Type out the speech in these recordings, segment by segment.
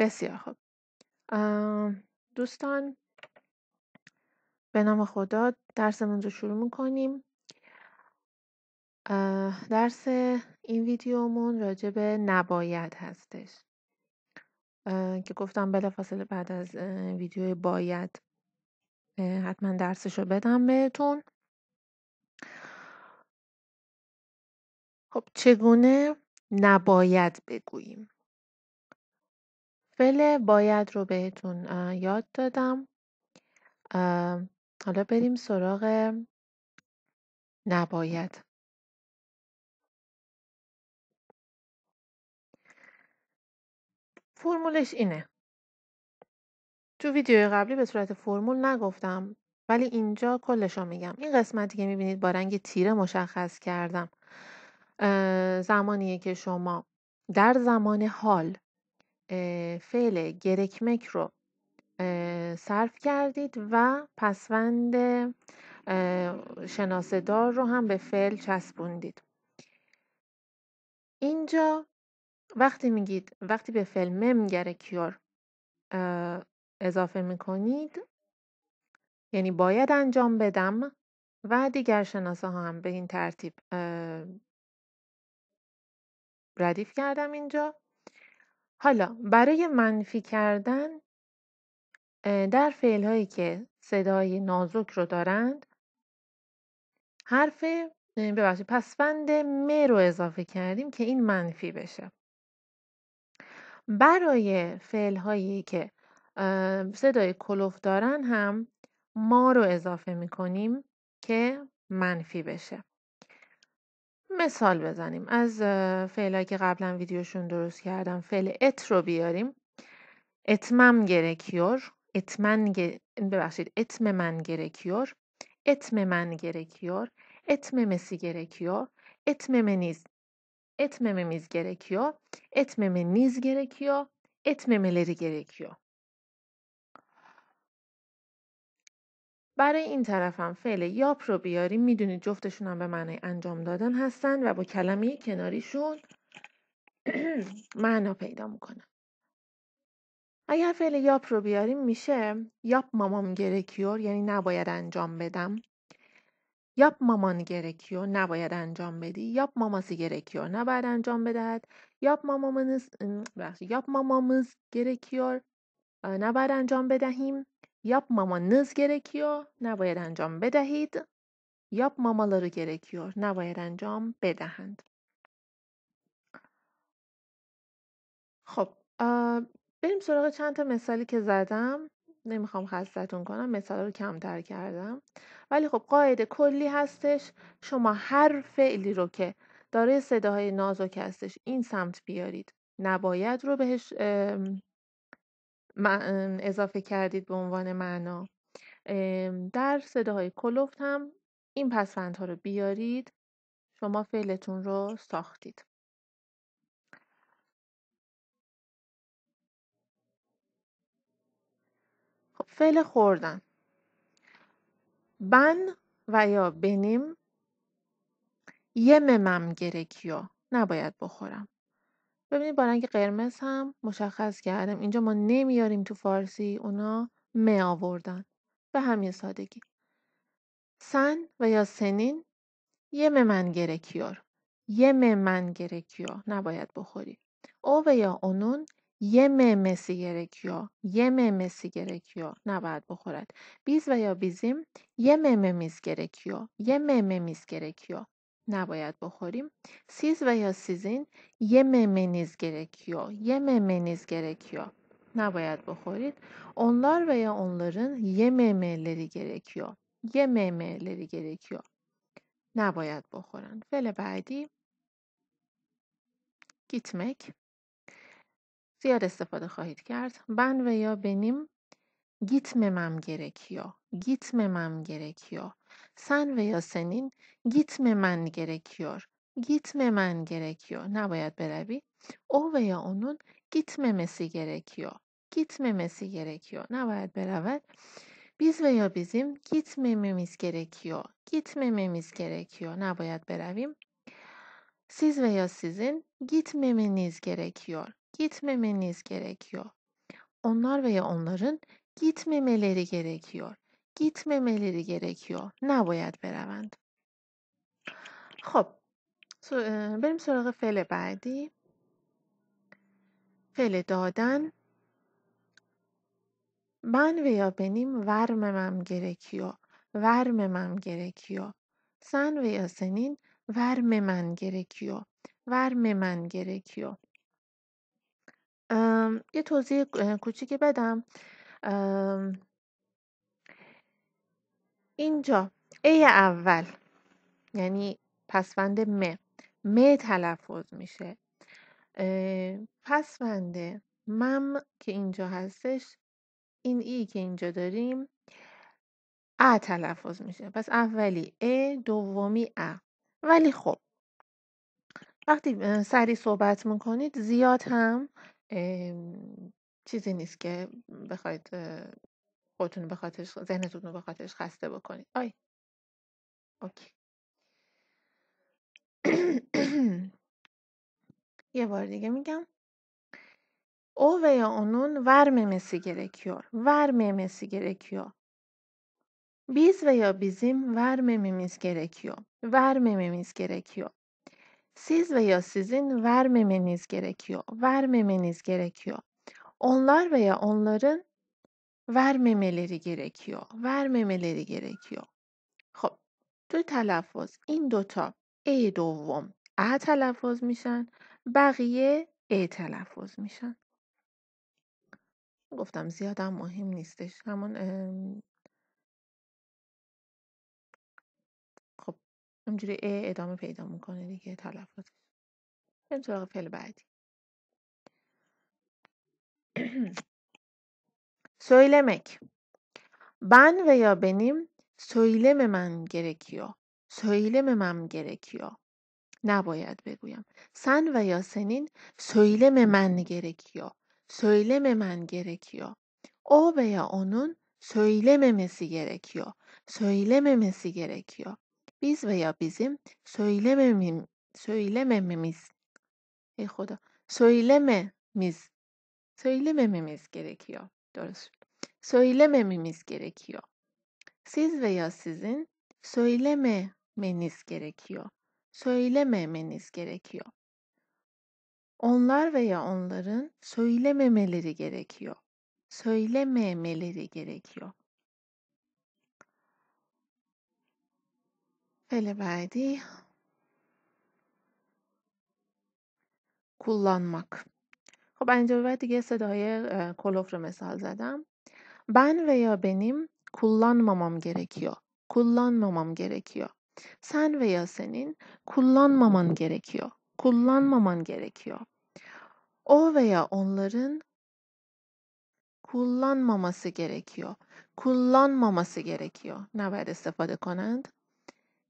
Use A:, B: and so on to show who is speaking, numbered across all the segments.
A: بسیار خوب دوستان به نام خدا درسمون رو شروع میکنیم درس این ویدیومون راجع به نباید هستش که گفتم بلافاصله بعد از ویدیو باید حتما درسش رو بدم بهتون خب چگونه نباید بگوییم فل باید رو بهتون یاد دادم حالا بریم سراغ نباید فرمولش اینه تو ویدیو قبلی به صورت فرمول نگفتم ولی اینجا کلش رو میگم این قسمتی که میبینید با رنگ تیره مشخص کردم زمانیه که شما در زمان حال فعل گرکمک رو صرف کردید و پسوند شناسدار رو هم به فعل چسبوندید اینجا وقتی میگید وقتی به فعل مم گرکیور اضافه میکنید یعنی باید انجام بدم و دیگر شناسه ها هم به این ترتیب ردیف کردم اینجا حالا برای منفی کردن در فعل هایی که صدای نازک رو دارند حرف ببخشید پسوند م رو اضافه کردیم که این منفی بشه برای فعل هایی که صدای کلوف دارن هم ما رو اضافه کنیم که منفی بشه مثال بزنیم از فعلایی که قبلا ویدیوشون درست کردم فعل ات رو بیاریم اتمم گرکیور اتمن گر... ببخشید اتم من گرکیور اتم من گرکیور اتم مسی گرکیور اتم منیز etmememiz اتم منیز niz اتم ملری gerekiyor. برای این طرفم فعل یاپ رو بیاریم میدونید جفتشون هم به معنی انجام دادن هستن و با کلمه کناریشون معنا پیدا میکنن اگر فعل یاپ رو بیاریم میشه یاپ مامام گرکیور یعنی نباید انجام بدم یاپ مامان گرکیو نباید انجام بدی یاپ ماماسی گرکیو نباید انجام بدهد یاپ مامامز یاپ مامامز گرکیور نباید انجام بدهیم Yapmamanız gerekiyor, نباید انجام بدهید. Yapmamaları gerekiyor, نباید انجام بدهند. خب بریم سراغ چند تا مثالی که زدم نمیخوام خستتون کنم مثال رو کمتر کردم ولی خب قاعده کلی هستش شما هر فعلی رو که داره صداهای نازک هستش این سمت بیارید نباید رو بهش اضافه کردید به عنوان معنا در صداهای کلوفت هم این ها رو بیارید شما فعلتون رو ساختید خب فعل خوردن بن و یا بنیم ممم گرکیو نباید بخورم ببینید با رنگ قرمز هم مشخص کردم اینجا ما نمیاریم تو فارسی اونا می آوردن به همین سادگی سن و یا سنین یه ممن گرکیار یه ممن گرکیار نباید بخوری او و یا اونون یه گره گرکیار. یه گره گرکیار. نباید بخورد بیز و یا بیزیم یه ممیز گرکیار. یه ممیز گرکیار. نباید بخوریم سیز و یا سیزین یه ممنیز گرکیو یه ممنیز گرکیو نباید بخورید اونلار و یا اونلارن یه مملری گرکیو یه ممنلری گرکیو نباید بخورن فل بعدی گیتمک زیاد استفاده خواهید کرد بن و یا بنیم گیتممم گرکیو گیتممم گرکیو sen veya senin gitmemen gerekiyor. Gitmemen gerekiyor. Ne bayağı beraber? O veya onun gitmemesi gerekiyor. Gitmemesi gerekiyor. Ne bayağı beraber? Biz veya bizim gitmememiz gerekiyor. Gitmememiz gerekiyor. Ne bayağı beraber? Siz veya sizin gitmemeniz gerekiyor. Gitmemeniz gerekiyor. Onlar veya onların gitmemeleri gerekiyor. گیتم ملی ریگرکیو نباید بروند خب بریم سراغ فعل بعدی فعل دادن من و یا بنیم ورم مم گرکیو ورم مم گرکیو سن و یا سنین ورم من گرکیو ورم من گرکیو یه توضیح کوچیک بدم اینجا ای اول یعنی پسوند م م تلفظ میشه پسونده مم که اینجا هستش این ای که اینجا داریم ا تلفظ میشه پس اولی ا دومی ا ولی خب وقتی سری صحبت میکنید زیاد هم چیزی نیست که بخواید خودتون به خاطرش ذهنتون رو به خاطرش خسته بکنید آی اوکی یه بار دیگه میگم O veya onun vermemesi gerekiyor. Vermemesi gerekiyor. Biz veya bizim vermememiz gerekiyor. Vermememiz gerekiyor. Siz veya sizin vermemeniz gerekiyor. Vermemeniz gerekiyor. Onlar veya onların vermemeleri gerekiyor. Vermemeleri gerekiyor. خب تو تلفظ این دوتا ای دوم ا تلفظ میشن بقیه ای تلفظ میشن گفتم زیادم مهم نیستش همون ام... خب اینجوری ا ادامه پیدا میکنه دیگه تلفظ بریم سراغ فعل بعدی Söylemek. Ben veya benim söylememen gerekiyor. Söylememem gerekiyor. Ne Naboyad beguyam. Sen veya senin söylememen gerekiyor. Söylememen gerekiyor. O veya onun söylememesi gerekiyor. Söylememesi gerekiyor. Biz veya bizim söylememim, söylemememiz Ey Hoda, söylememiz, söylemememiz gerekiyor bekliyoruz. Söylemememiz gerekiyor. Siz veya sizin söylememeniz gerekiyor. Söylememeniz gerekiyor. Onlar veya onların söylememeleri gerekiyor. Söylememeleri gerekiyor. Ele verdi. Kullanmak. خب اینجا بعد دیگه صدای کلوف رو مثال زدم. Ben veya benim kullanmamam gerekiyor. Kullanmamam gerekiyor. Sen veya senin kullanmaman gerekiyor. Kullanmaman gerekiyor. O veya onların kullanmaması gerekiyor. Kullanmaması gerekiyor. نباید استفاده کنند.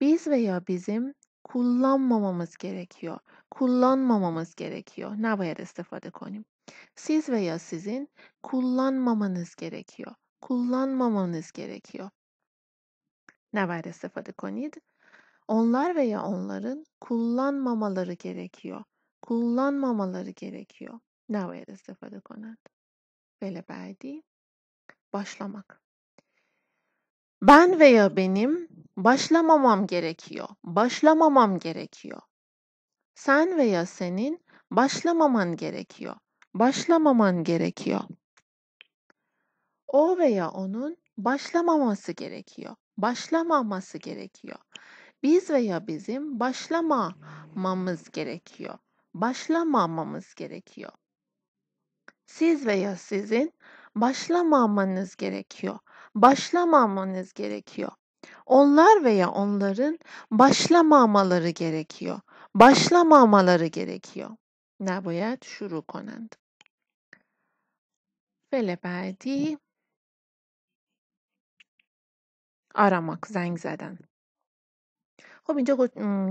A: Biz veya bizim kullanmamamız gerekiyor kullanmamamız gerekiyor. نباید استفاده کنیم. Siz veya sizin kullanmamanız gerekiyor. Kullanmamanız gerekiyor. نباید استفاده کنید. Onlar veya onların kullanmamaları gerekiyor. Kullanmamaları gerekiyor. نباید استفاده کنند. Böyle بعدی başlamak. Ben veya benim başlamamam gerekiyor. Başlamamam gerekiyor. Sen veya senin başlamaman gerekiyor. Başlamaman gerekiyor. O veya onun başlamaması gerekiyor. Başlamaması gerekiyor. Biz veya bizim başlamamamız gerekiyor. Başlamamamız gerekiyor. Siz veya sizin başlamamanız gerekiyor. Başlamamanız gerekiyor. Onlar veya onların başlamamaları gerekiyor. başlamamaları gerekiyor نباید شروع کنند فل بعدی آراماک زنگ زدن خب اینجا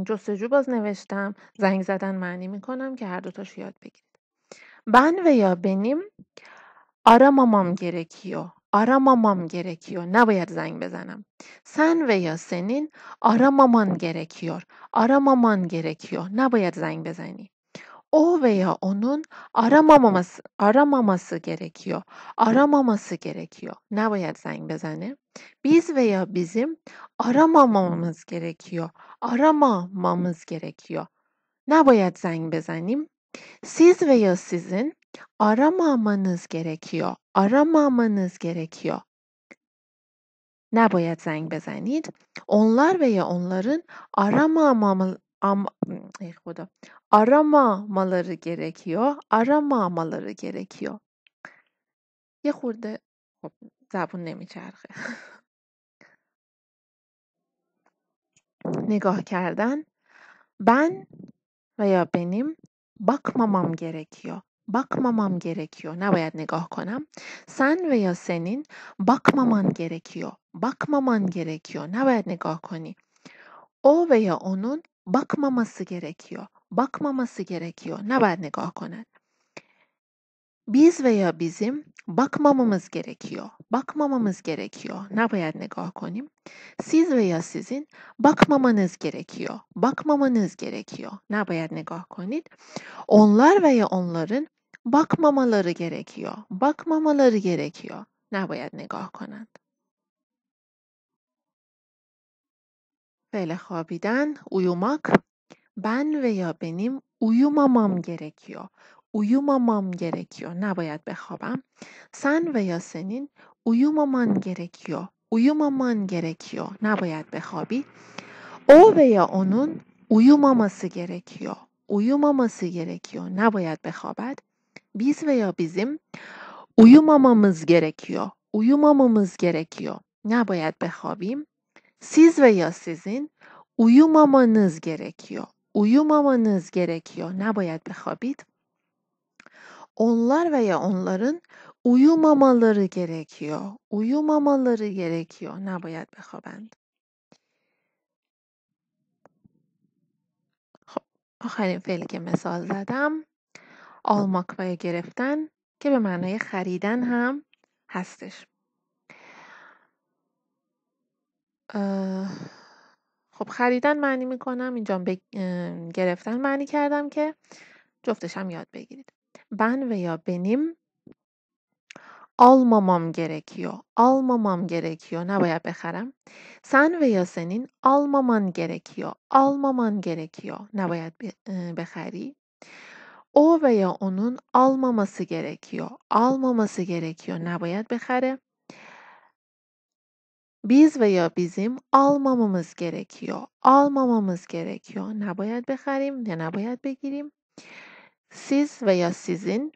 A: جستجو باز نوشتم زنگ زدن معنی میکنم که هر دوتاش یاد بگیرید و یا بنیم aramamam gerekiyor. aramamam gerekiyor. Ne نباید zeng بزنم. Sen veya senin aramaman gerekiyor. Aramaman gerekiyor. Ne نباید zeng bezeni. O veya onun aramamaması aramaması gerekiyor. Aramaması gerekiyor. Ne Nabaya zeng bezeni. Biz veya bizim aramamamız gerekiyor. Aramamamız gerekiyor. Ne Nabaya zeng bezenim. Siz veya sizin aramamanız gerekiyor. Aramamanız gerekiyor. نباید زنگ بزنید. Onlar veya onların aramamalı am, ey خدا, aramamaları gerekiyor. Aramamaları gerekiyor. یه خورده خب زبون نمیچرخه نگاه کردن ben veya benim bakmamam gerekiyor bakmamam gerekiyor. Ne باید نگاه کنم؟ Sen veya senin bakmaman gerekiyor. Bakmaman gerekiyor. Ne باید نگاه کنی؟ O veya onun bakmaması gerekiyor. Bakmaması gerekiyor. Ne باید نگاه کند؟ biz veya bizim bakmamamız gerekiyor. Bakmamamız gerekiyor. Ne باید نگاه konim. Siz veya sizin bakmamanız gerekiyor. Bakmamanız gerekiyor. Ne باید نگاه کنید؟ Onlar veya onların bakmamaları gerekiyor. Bakmamaları gerekiyor. Ne باید نگاه کنند؟ Böyle خوابیدن, uyumak. Ben veya benim uyumamam gerekiyor. uyumamam gerekiyor. Nabaya بخوابم. Sen veya senin uyumaman gerekiyor. Uyumaman gerekiyor. Nabaya بخوابی. O veya onun uyumaması gerekiyor. Uyumaması gerekiyor. Nabaya بخوابد. Biz veya bizim uyumamamız gerekiyor. Uyumamamız gerekiyor. Nabaya بخوابیم. Siz veya sizin uyumamanız gerekiyor. Uyumamanız gerekiyor. Nabaya بخوابید. onlar veya onların uyumamaları gerekiyor. Uyumamaları gerekiyor. نباید بخوابند. آخرین فعلی که مثال زدم آلماک و گرفتن که به معنای خریدن هم هستش خب خریدن معنی میکنم اینجا به گرفتن معنی کردم که جفتش هم یاد بگیرید بن و یا بنیم آلمامام گرکیو آلمامام گرکیو نباید بخرم سن و یا سنین آلمامان گرکیو آلمامان گرکیو نباید بخری او و یا اونون آلماماسی گرکیو آلماماسی گرکیو نباید بخره بیز و یا بیزیم آلمامامز گرکیو آلمامامز گرکیو نباید بخریم نه نباید بگیریم siz veya sizin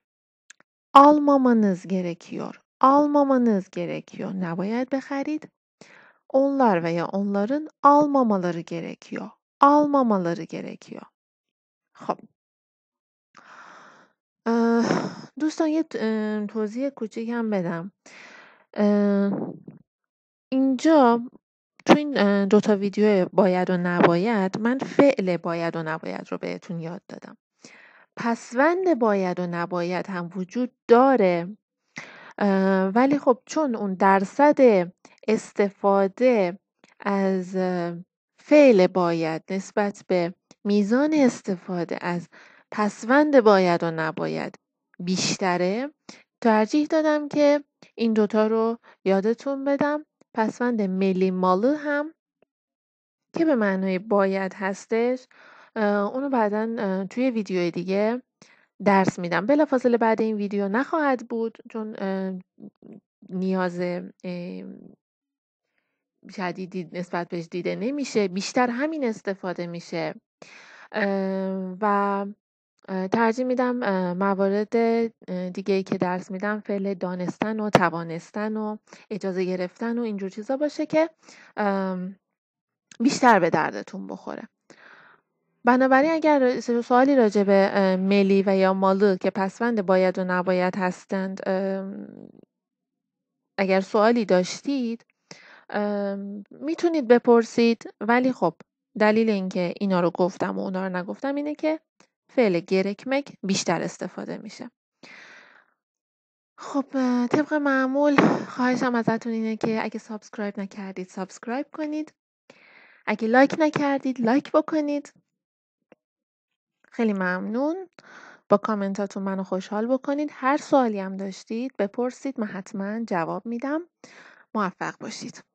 A: almamanız gerekiyor. Almamanız gerekiyor. Ne نباید بخرید. Onlar veya onların almamaları gerekiyor. Almamaları gerekiyor. خب دوستان یه توضیح کوچیک هم بدم اینجا تو این دوتا ویدیو باید و نباید من فعل باید و نباید رو بهتون یاد دادم پسوند باید و نباید هم وجود داره ولی خب چون اون درصد استفاده از فعل باید نسبت به میزان استفاده از پسوند باید و نباید بیشتره ترجیح دادم که این دوتا رو یادتون بدم پسوند ملی مالو هم که به معنای باید هستش اونو بعدا توی ویدیوی دیگه درس میدم فاصله بعد این ویدیو نخواهد بود چون نیاز شدیدی نسبت بهش دیده نمیشه بیشتر همین استفاده میشه و ترجیح میدم موارد دیگه ای که درس میدم فعل دانستن و توانستن و اجازه گرفتن و اینجور چیزا باشه که بیشتر به دردتون بخوره بنابراین اگر سوالی راجع به ملی و یا مالو که پسوند باید و نباید هستند اگر سوالی داشتید میتونید بپرسید ولی خب دلیل اینکه اینا رو گفتم و اونا رو نگفتم اینه که فعل گرکمک بیشتر استفاده میشه خب طبق معمول خواهشم ازتون اینه که اگه سابسکرایب نکردید سابسکرایب کنید اگه لایک نکردید لایک بکنید خیلی ممنون با کامنتاتون منو خوشحال بکنید هر سوالی هم داشتید بپرسید من حتما جواب میدم موفق باشید